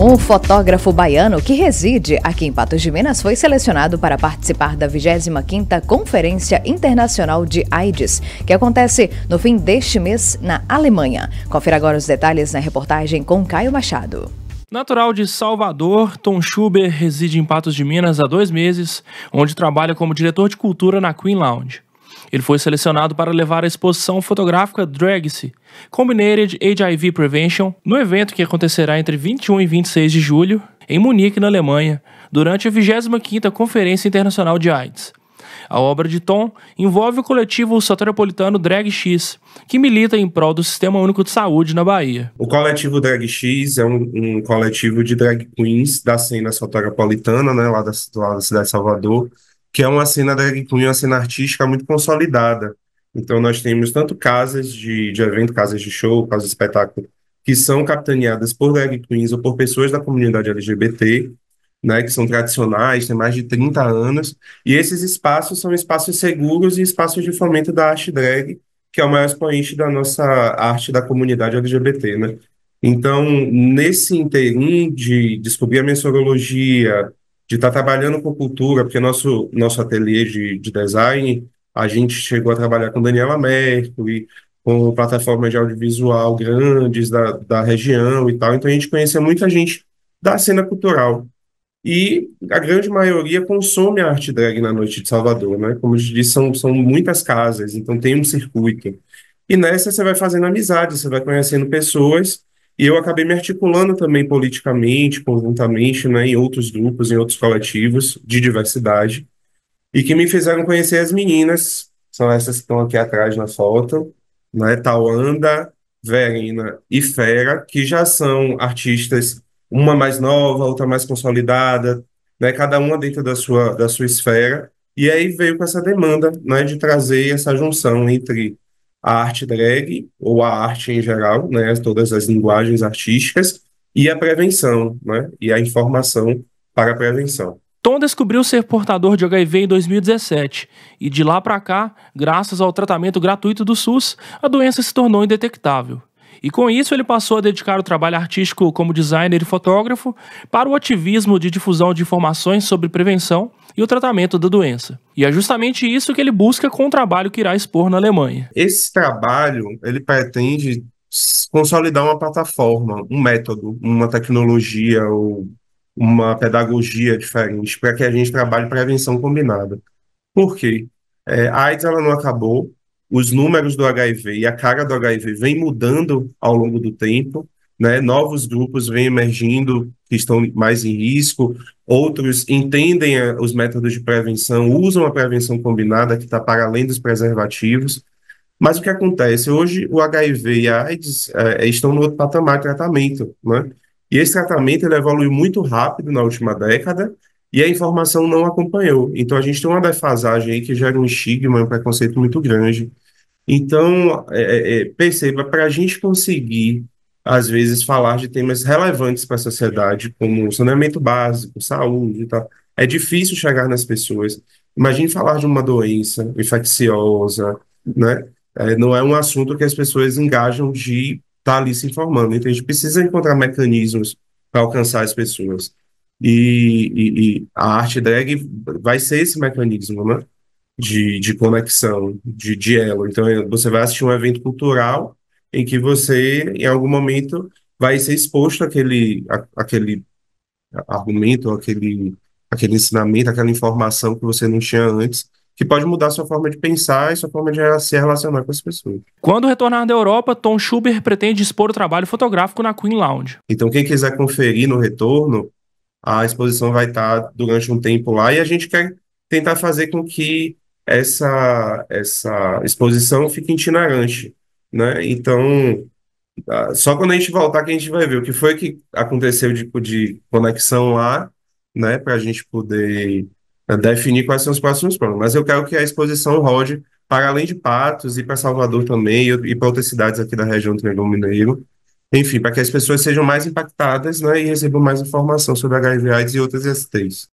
Um fotógrafo baiano que reside aqui em Patos de Minas foi selecionado para participar da 25ª Conferência Internacional de AIDS, que acontece no fim deste mês na Alemanha. Confira agora os detalhes na reportagem com Caio Machado. Natural de Salvador, Tom Schuber reside em Patos de Minas há dois meses, onde trabalha como diretor de cultura na Queen Lounge. Ele foi selecionado para levar a exposição fotográfica drag Combinated HIV Prevention, no evento que acontecerá entre 21 e 26 de julho, em Munique, na Alemanha, durante a 25ª Conferência Internacional de AIDS. A obra de Tom envolve o coletivo soteropolitano Drag X, que milita em prol do Sistema Único de Saúde na Bahia. O coletivo Drag X é um, um coletivo de drag queens da cena soteropolitana, né, lá da, lá da cidade de Salvador, que é uma cena drag queen, uma cena artística muito consolidada. Então nós temos tanto casas de, de evento, casas de show, casas de espetáculo, que são capitaneadas por drag queens ou por pessoas da comunidade LGBT, né, que são tradicionais, têm mais de 30 anos, e esses espaços são espaços seguros e espaços de fomento da arte drag, que é o maior expoente da nossa arte da comunidade LGBT, né? Então, nesse interim de descobrir a minha sorologia, de estar tá trabalhando com cultura, porque nosso, nosso ateliê de, de design, a gente chegou a trabalhar com Daniela Mercury, com plataformas de audiovisual grandes da, da região e tal. Então a gente conhecia muita gente da cena cultural. E a grande maioria consome a arte drag na noite de Salvador, né? Como eu disse, são, são muitas casas, então tem um circuito. E nessa você vai fazendo amizade, você vai conhecendo pessoas e eu acabei me articulando também politicamente, conjuntamente, né, em outros grupos, em outros coletivos de diversidade, e que me fizeram conhecer as meninas, são essas que estão aqui atrás na foto, né, Tauanda, Verina e Fera, que já são artistas, uma mais nova, outra mais consolidada, né, cada uma dentro da sua, da sua esfera, e aí veio com essa demanda né, de trazer essa junção entre a arte drag, ou a arte em geral, né, todas as linguagens artísticas, e a prevenção, né, e a informação para a prevenção. Tom descobriu ser portador de HIV em 2017 e de lá para cá, graças ao tratamento gratuito do SUS, a doença se tornou indetectável. E com isso ele passou a dedicar o trabalho artístico como designer e fotógrafo para o ativismo de difusão de informações sobre prevenção e o tratamento da doença. E é justamente isso que ele busca com o trabalho que irá expor na Alemanha. Esse trabalho, ele pretende consolidar uma plataforma, um método, uma tecnologia ou uma pedagogia diferente para que a gente trabalhe prevenção combinada. Por quê? É, a AIDS ela não acabou, os números do HIV e a cara do HIV vem mudando ao longo do tempo, né? Novos grupos vêm emergindo que estão mais em risco, outros entendem eh, os métodos de prevenção, usam a prevenção combinada que está para além dos preservativos. Mas o que acontece? Hoje o HIV e a AIDS é, estão no outro patamar de tratamento, né? E esse tratamento ele evoluiu muito rápido na última década e a informação não acompanhou. Então a gente tem uma defasagem aí que gera um estigma, um preconceito muito grande. Então, é, é, é perceba, para a gente conseguir, às vezes, falar de temas relevantes para a sociedade, como saneamento básico, saúde e tal, é difícil chegar nas pessoas. Imagine falar de uma doença infecciosa, né? É, não é um assunto que as pessoas engajam de estar tá ali se informando. Então, a gente precisa encontrar mecanismos para alcançar as pessoas. E, e, e, a arte drag vai ser esse mecanismo, né? de, de conexão, de, de elo. Então, é, você vai assistir um evento cultural em que você, em algum momento, vai ser exposto àquele, à, àquele argumento, àquele, àquele ensinamento, àquela informação que você não tinha antes, que pode mudar sua forma de pensar e sua forma de se relacionar com as pessoas. Quando retornar da Europa, Tom Schubert pretende expor o trabalho fotográfico na Queen Lounge. Então, quem quiser conferir no retorno, a exposição vai estar durante um tempo lá e a gente quer tentar fazer com que essa, essa exposição fica itinerante, né? Então, ah, só quando a gente voltar que a gente vai ver o que foi que aconteceu de, de conexão lá, né? Para a gente poder eh, definir quais são os próximos planos. Mas eu quero que a exposição rode para além de Patos e para Salvador também e, para outras cidades aqui da região do Triângulo Mineiro. Enfim, para que as pessoas sejam mais impactadas né, e recebam mais informação sobre HIV AIDS e outras STs.